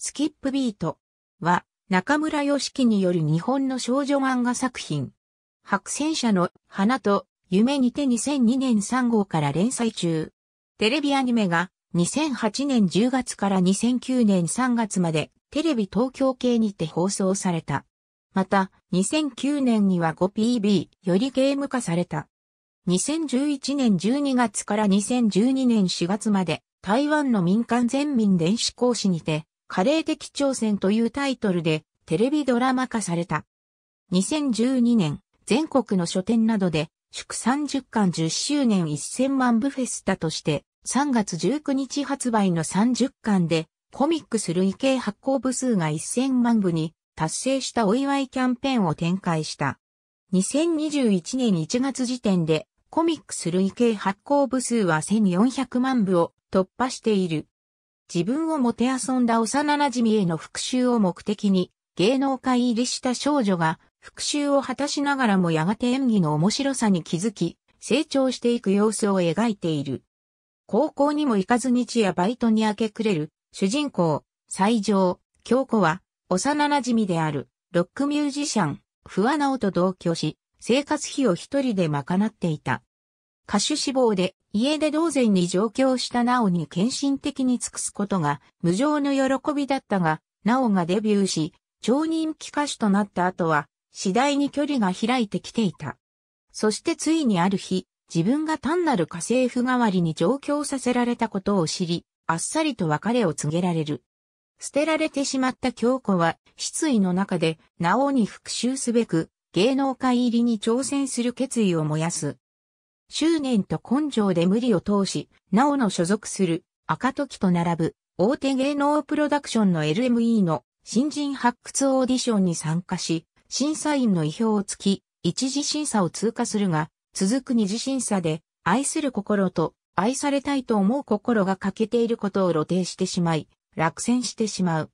スキップビートは中村義樹による日本の少女漫画作品。白戦車の花と夢にて2002年3号から連載中。テレビアニメが2008年10月から2009年3月までテレビ東京系にて放送された。また、2009年には 5PB よりゲーム化された。2011年12月から2012年4月まで台湾の民間全民電子講師にてカレー的挑戦というタイトルでテレビドラマ化された。2012年、全国の書店などで、祝30巻10周年1000万部フェスタとして、3月19日発売の30巻で、コミックス累計発行部数が1000万部に達成したお祝いキャンペーンを展開した。2021年1月時点で、コミックス累計発行部数は1400万部を突破している。自分をもてあそんだ幼馴染への復讐を目的に、芸能界入りした少女が、復讐を果たしながらもやがて演技の面白さに気づき、成長していく様子を描いている。高校にも行かず日夜バイトに明け暮れる、主人公、西条、京子は、幼馴染である、ロックミュージシャン、不和直と同居し、生活費を一人で賄っていた。歌手志望で家出同然に上京したなおに献身的に尽くすことが無常の喜びだったが、なおがデビューし、超人気歌手となった後は、次第に距離が開いてきていた。そしてついにある日、自分が単なる家政婦代わりに上京させられたことを知り、あっさりと別れを告げられる。捨てられてしまった京子は、失意の中で、なおに復讐すべく、芸能界入りに挑戦する決意を燃やす。執念と根性で無理を通し、なおの所属する赤時と並ぶ大手芸能プロダクションの LME の新人発掘オーディションに参加し、審査員の意表をつき、一次審査を通過するが、続く二次審査で、愛する心と愛されたいと思う心が欠けていることを露呈してしまい、落選してしまう。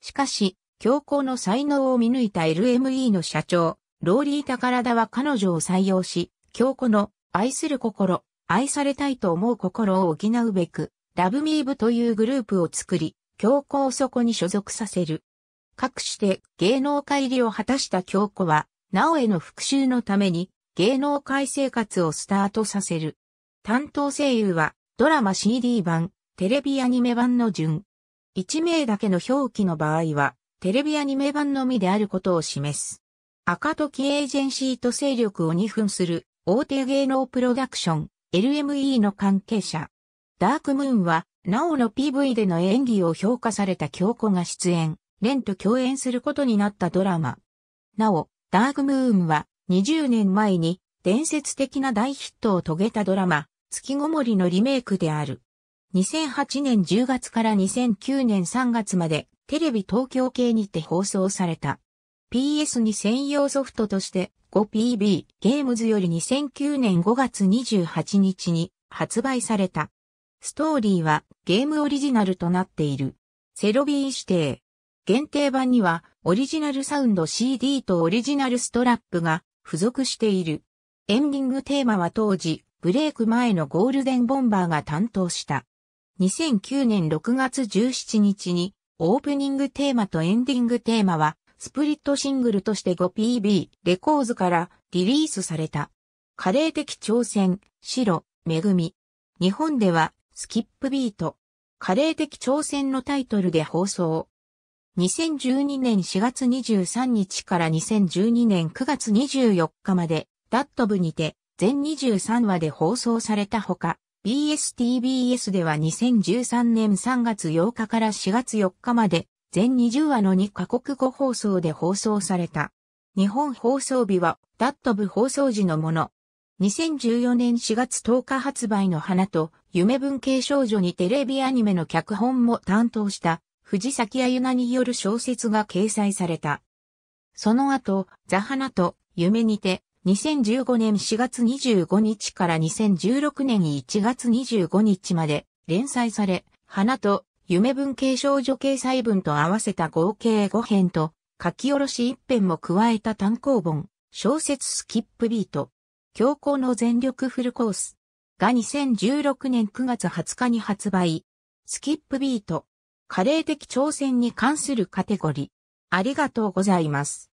しかし、強行の才能を見抜いた LME の社長、ローリー・宝田は彼女を採用し、強行の愛する心、愛されたいと思う心を補うべく、ラブミーブというグループを作り、教皇をそこに所属させる。かくして芸能界入りを果たした教皇は、なおへの復讐のために芸能界生活をスタートさせる。担当声優はドラマ CD 版、テレビアニメ版の順。一名だけの表記の場合は、テレビアニメ版のみであることを示す。赤時エージェンシーと勢力を2分する大手芸能プロダクション、LME の関係者。ダークムーンは、なおの PV での演技を評価された京子が出演、レンと共演することになったドラマ。なお、ダークムーンは、20年前に、伝説的な大ヒットを遂げたドラマ、月ごもりのリメイクである。2008年10月から2009年3月まで、テレビ東京系にて放送された。PS に専用ソフトとして 5PB ゲームズより2009年5月28日に発売された。ストーリーはゲームオリジナルとなっている。セロビー指定。限定版にはオリジナルサウンド CD とオリジナルストラップが付属している。エンディングテーマは当時、ブレイク前のゴールデンボンバーが担当した。2009年6月17日にオープニングテーマとエンディングテーマはスプリットシングルとして 5PB レコーズからリリースされた。華麗的挑戦、白、恵み。日本では、スキップビート。華麗的挑戦のタイトルで放送。2012年4月23日から2012年9月24日まで、ダット部にて、全23話で放送されたほか、BSTBS では2013年3月8日から4月4日まで全20話の2カ国語放送で放送された。日本放送日は、ダット部放送時のもの。2014年4月10日発売の花と、夢文系少女にテレビアニメの脚本も担当した、藤崎あゆなによる小説が掲載された。その後、ザ花と、夢にて、2015年4月25日から2016年1月25日まで連載され、花と夢文系少女掲載文と合わせた合計5編と、書き下ろし1編も加えた単行本、小説スキップビート、強行の全力フルコース、が2016年9月20日に発売、スキップビート、加齢的挑戦に関するカテゴリー、ありがとうございます。